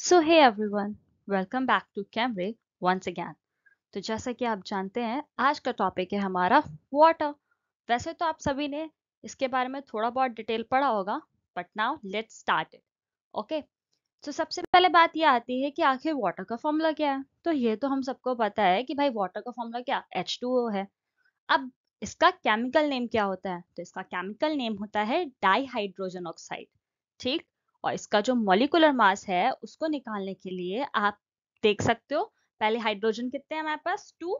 so hey everyone welcome back to कैमरे once again तो जैसा कि आप जानते हैं आज का टॉपिक है हमारा वाटर वैसे तो आप सभी ने इसके बारे में थोड़ा बहुत डिटेल पढ़ा होगा but now let start it okay तो सबसे पहले बात ये आती है कि आखिर वाटर का फॉर्मूला क्या है तो ये तो हम सबको पता है कि भाई वाटर का फॉर्मूला क्या एच है अब इसका केमिकल नेम क्या होता है तो इसका केमिकल नेम होता है डाईहाइड्रोजन ऑक्साइड ठीक और इसका जो मॉलिकुलर मास है उसको निकालने के लिए आप देख सकते हो पहले हाइड्रोजन कितने हैं हमारे पास टू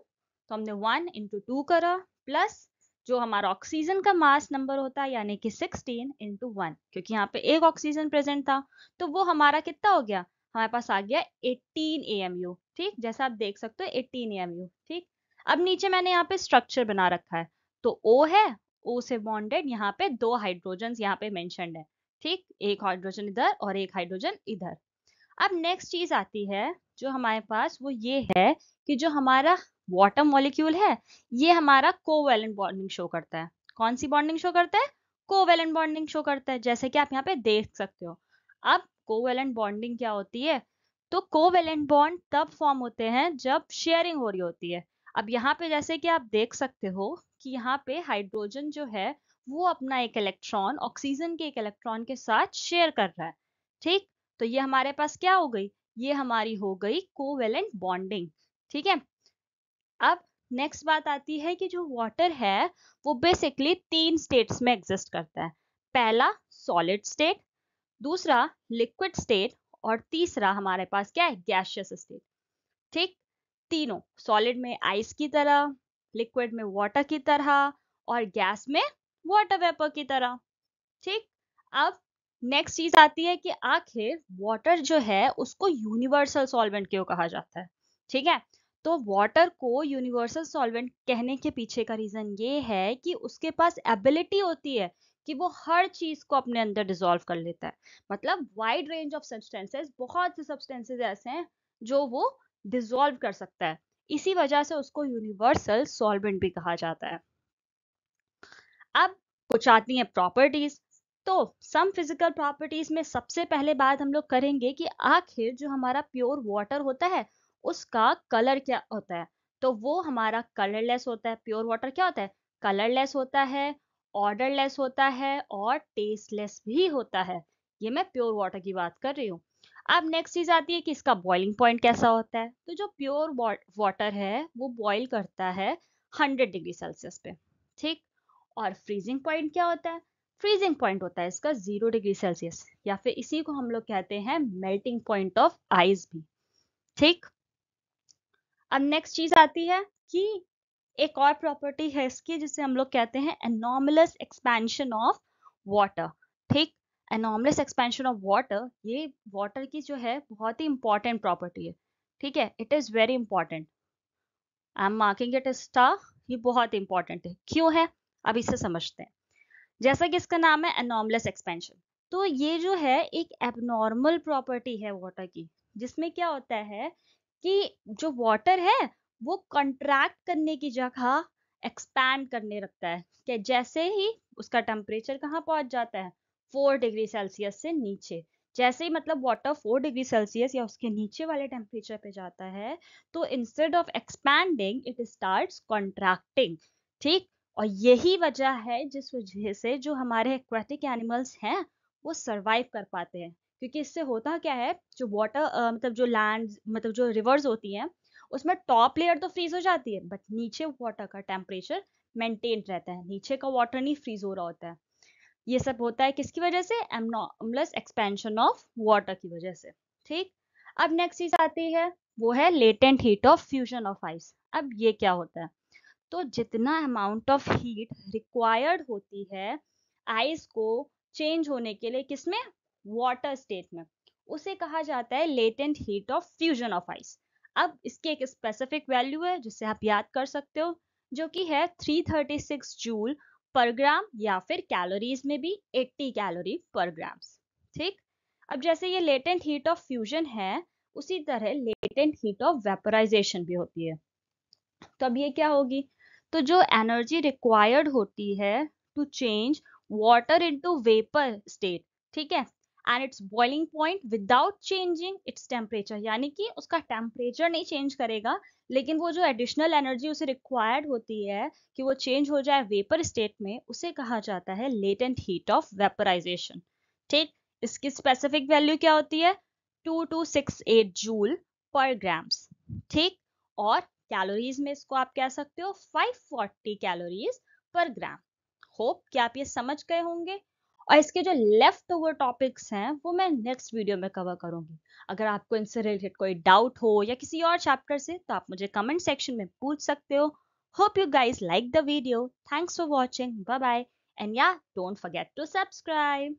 तो हमने वन इंटू टू करा प्लस जो हमारा ऑक्सीजन का मास नंबर होता है यानी कि सिक्सटीन इंटू वन क्योंकि यहाँ पे एक ऑक्सीजन प्रेजेंट था तो वो हमारा कितना हो गया हमारे पास आ गया 18 AMU ठीक जैसा आप देख सकते हो 18 AMU ठीक अब नीचे मैंने यहाँ पे स्ट्रक्चर बना रखा है तो O है O से बॉन्डेड यहाँ पे दो हाइड्रोजन यहाँ पे मैंशन है ठीक एक हाइड्रोजन इधर और एक हाइड्रोजन इधर अब नेक्स्ट चीज आती है जो हमारे पास वो ये है कि जो हमारा वाटर मॉलिक्यूल है ये हमारा कोवेलेंट बॉन्डिंग शो करता है कौन सी बॉन्डिंग शो करता है कोवेलेंट बॉन्डिंग शो करता है जैसे कि आप यहाँ पे देख सकते हो अब कोवेलेंट बॉन्डिंग क्या होती है तो कोवेलेंट बॉन्ड तब फॉर्म होते हैं जब शेयरिंग हो रही होती है अब यहाँ पे जैसे कि आप देख सकते हो कि यहाँ पे हाइड्रोजन जो है वो अपना एक इलेक्ट्रॉन ऑक्सीजन के एक इलेक्ट्रॉन के साथ शेयर कर रहा है ठीक तो ये हमारे पास क्या हो गई ये हमारी हो गई कोवेलेंट बॉन्डिंग ठीक है अब नेक्स्ट बात आती है कि जो वाटर है वो बेसिकली तीन स्टेट्स में एग्जिस्ट करता है पहला सॉलिड स्टेट दूसरा लिक्विड स्टेट और तीसरा हमारे पास क्या है गैशियस स्टेट ठीक तीनों सॉलिड में आइस की तरह लिक्विड में वाटर की तरह और गैस में वाटर वेपर की तरह ठीक अब नेक्स्ट चीज आती है कि आखिर वाटर जो है उसको यूनिवर्सल सॉल्वेंट क्यों कहा जाता है ठीक है तो वाटर को यूनिवर्सल सॉल्वेंट कहने के पीछे का रीजन ये है कि उसके पास एबिलिटी होती है कि वो हर चीज को अपने अंदर डिजोल्व कर लेता है मतलब वाइड रेंज ऑफ सब्सटेंसेस बहुत से सब्सटेंसेस ऐसे हैं जो वो डिजोल्व कर सकता है इसी वजह से उसको यूनिवर्सल सॉल्वेंट भी कहा जाता है अब कुछ आती हैं प्रॉपर्टीज तो सम फिजिकल प्रॉपर्टीज में सबसे पहले बात हम लोग करेंगे कि आखिर जो हमारा प्योर वाटर होता है उसका कलर क्या होता है तो वो हमारा कलरलेस होता है प्योर वाटर क्या होता है कलरलेस होता है ऑर्डरलेस होता है और टेस्टलेस भी होता है ये मैं प्योर वाटर की बात कर रही हूँ अब नेक्स्ट चीज आती है कि इसका बॉइलिंग पॉइंट कैसा होता है तो जो प्योर वाटर है वो बॉइल करता है हंड्रेड डिग्री सेल्सियस पे ठीक और फ्रीजिंग पॉइंट क्या होता है फ्रीजिंग पॉइंट होता है इसका जीरो डिग्री सेल्सियस या फिर इसी को हम लोग कहते हैं मेल्टिंग पॉइंट ऑफ आइस भी ठीक अब नेक्स्ट चीज आती है कि एक और प्रॉपर्टी है इसकी जिसे हम लोग कहते हैं एनॉमलस एक्सपेंशन ऑफ वाटर ठीक एनॉमलस एक्सपेंशन ऑफ वाटर ये वाटर की जो है बहुत ही इंपॉर्टेंट प्रॉपर्टी है ठीक है it is very important I am marking it star ये बहुत इंपॉर्टेंट है क्यों है अब इसे समझते हैं जैसा कि इसका नाम है एनॉमलेस एक्सपेंशन तो ये जो है एक एबनॉर्मल प्रॉपर्टी है वाटर की जिसमें क्या होता है कि जो वाटर है वो कंट्रैक्ट करने की जगह एक्सपैंड करने रखता है कि जैसे ही उसका टेम्परेचर कहाँ पहुंच जाता है फोर डिग्री सेल्सियस से नीचे जैसे ही मतलब वाटर फोर डिग्री सेल्सियस या उसके नीचे वाले टेम्परेचर पे जाता है तो instead of expanding it start contracting ठीक और यही वजह है जिस वजह से जो हमारे एक्वेटिक एनिमल्स हैं वो सरवाइव कर पाते हैं क्योंकि इससे होता क्या है जो वाटर मतलब जो लैंड मतलब जो रिवर्स होती हैं उसमें टॉप लेयर तो फ्रीज हो जाती है बट नीचे वाटर का टेम्परेचर मेंटेन रहता है नीचे का वाटर नहीं फ्रीज हो रहा होता है ये सब होता है किसकी वजह से एमनोमलस एक्सपेंशन ऑफ वाटर की वजह से ठीक अब नेक्स्ट चीज आती है वो है latent heat of fusion of ice अब ये क्या होता है तो जितना अमाउंट ऑफ हीट रिक्वायर्ड होती है आइस को चेंज होने के लिए किसमें वाटर स्टेट में उसे कहा जाता है latent heat of fusion of ice अब इसकी एक स्पेसिफिक वैल्यू है जिसे आप याद कर सकते हो जो कि है 336 जूल पर ग्राम या फिर कैलोरीज में भी 80 कैलोरी पर ग्राम ठीक अब जैसे ये लेटेंट हीट ऑफ फ्यूजन है उसी तरह लेटेंट हीट ऑफ वेपराइजेशन भी होती है तो अब ये क्या होगी तो जो एनर्जी रिक्वायर्ड होती है to change water into vapour state ठीक है and its boiling point without changing its temperature यानी कि उसका टेम्परेचर नहीं चेंज करेगा लेकिन वो जो एडिशनल एनर्जी उसे रिक्वायर्ड होती है कि वो चेंज हो जाए वेपर स्टेट में उसे कहा जाता है लेटेंट हीट ऑफ वेपराइजेशन ठीक इसकी स्पेसिफिक वैल्यू क्या होती है two two six eight joule per grams ठीक और कैलोरीज में इसको आप कह सकते हो 540 कैलोरीज पर ग्राम होप कि आप ये समझ गए होंगे और इसके जो लेफ्ट ओवर टॉपिक्स हैं वो मैं नेक्स्ट वीडियो में कवर करूंगी अगर आपको इनसे रिलेटेड कोई डाउट हो या किसी और चैप्टर से तो आप मुझे कमेंट सेक्शन में पूछ सकते हो hope you guys like the video thanks for watching bye bye and yeah don't forget to subscribe